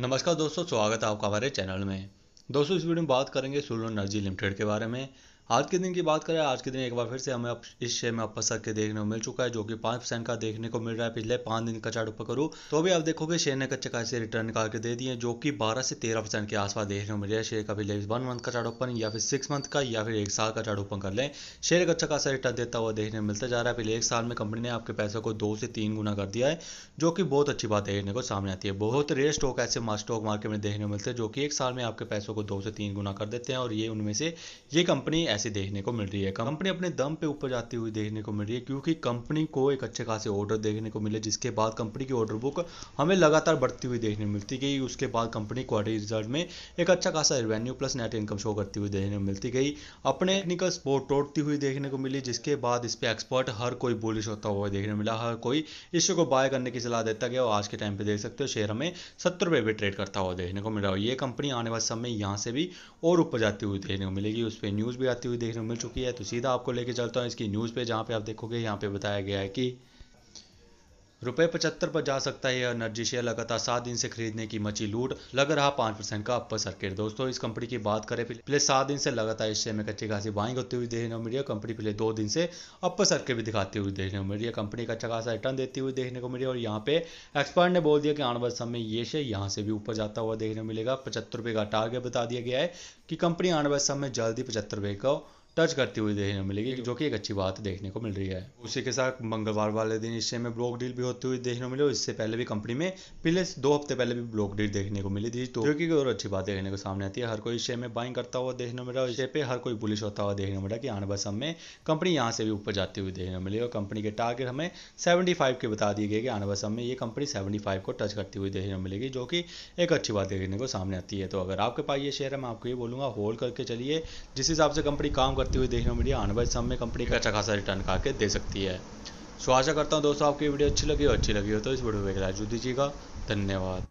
नमस्कार दोस्तों स्वागत है आपका हमारे चैनल में दोस्तों इस वीडियो में बात करेंगे सोलर एनर्जी लिमिटेड के बारे में आज के दिन की बात करें आज के दिन एक बार फिर से हमें अप, इस शेयर में अपर के देखने को मिल चुका है जो कि पाँच परसेंट का देखने को मिल रहा है पिछले पाँच दिन का चार्ट ऊपर करूँ तो अभी आप देखोगे शेयर ने कच्चे कैसे रिटर्न निकाल के दे दिए जो कि बारह से तेरह परसेंट के आसपास देखने को मिल रहा है शेयर का पिछले वन मंथ का चार्ट ओपन या फिर सिक्स मंथ का या फिर एक साल का चार्ट ओपन कर लें शेयर कच्चा अच्छा खासा रिटर्न देता हुआ देखने को मिलता जा रहा है पिछले एक साल में कंपनी ने आपके पैसों को दो से तीन गुना कर दिया है जो कि बहुत अच्छी बात देखने को सामने आती है बहुत रेयर स्टॉक ऐसे स्टॉक मार्केट में देखने को मिलते हैं जो कि एक साल में आपके पैसों को दो से तीन गुना कर देते हैं और ये उनमें से ये कंपनी ऐसी देखने को मिल रही है कंपनी अपने दम पे ऊपर जाती हुई देखने को मिल रही है क्योंकि कंपनी को एक अच्छे खासे ऑर्डर देखने को मिले जिसके बाद कंपनी की ऑर्डर बुक हमें लगातार बढ़ती हुई देखने मिलती गई उसके बाद कंपनी क्वार्टर रिजल्ट में एक अच्छा खासा revenue plus net income show करती हुई देखने को मिलती गई अपने टेक्निकल स्पोर्ट तोड़ती हुई देखने को मिली जिसके बाद इस पर एक्सपर्ट हर कोई बुलिश होता हुआ देखने मिला हर कोई इस को बाय करने की सलाह देता गया और आज के टाइम पे देख सकते हो शेयर हमें सत्तर रुपये भी ट्रेड करता हुआ देखने को मिला रहा ये कंपनी आने वाले समय यहाँ से भी और ऊपर जाती हुई देखने को मिलेगी उस पर न्यूज़ भी आती हुई देखने को मिल चुकी है तो सीधा आपको लेके चलता हूँ इसकी न्यूज़ पे जहाँ पे आप देखोगे यहाँ पे बताया गया है कि रुपए पचहत्तर पर जा सकता है यह एनर्जी शेयर लगातार सात दिन से खरीदने की मची लूट लग रहा पांच परसेंट का अपर सर्किट दोस्तों इस कंपनी की बात करें पिछले सात दिन से लगातार इस शेयर में अच्छी खासी बाइंग होती हुई देखने को मिली है कंपनी पिछले दो दिन से अपर सर्किट भी दिखाती हुई देखने को मिली है कंपनी का अच्छा खासा रिटर्न देती हुई देखने को मिली और यहाँ पे एक्सपर्ट ने बोल दिया कि आने वाले समय ये शेयर यहाँ से भी ऊपर जाता हुआ देखने को मिलेगा पचहत्तर रुपये का टारगेट बता दिया गया है कि कंपनी आने वाले समय जल्द ही पचहत्तर रुपये का टच करती हुई देखने मिलेगी जो कि एक अच्छी बात देखने को मिल रही है उसी के साथ मंगलवार वाले दिन इस में ब्लॉक डील भी होती हुई देखने को मिली इससे पहले भी कंपनी में पिछले दो हफ्ते पहले भी ब्लॉक डील देखने को मिली थी तो जो और अच्छी बात देखने को सामने आती है हर कोई इस में बाइंग करता हुआ देखने को मिला इस पे हर कोई बुलिश होता हुआ देखने को मिला कि आने बस में कंपनी यहाँ से भी ऊपर जाती हुई देखने को मिली और कंपनी के टारगेट हमें सेवेंटी फाइव के बता दिए गए कि आने बस में ये कंपनी सेवेंटी फाइव को टच करती हुई देखने को मिलेगी जो कि एक अच्छी बात देखने को सामने आती है तो अगर आपके पास ये शेयर है मैं आपको ये बोलूंगा होल्ड करके चलिए जिस हिसाब से कंपनी काम कर करते हुए देखने को मिली आने वाले समय कंपनी का अच्छा खासा रिटर्न खा के दे सकती है सो आशा करता हूँ दोस्तों आपकी वीडियो अच्छी लगी हो अच्छी लगी हो तो इस वीडियो को एक लाइक दीजिएगा धन्यवाद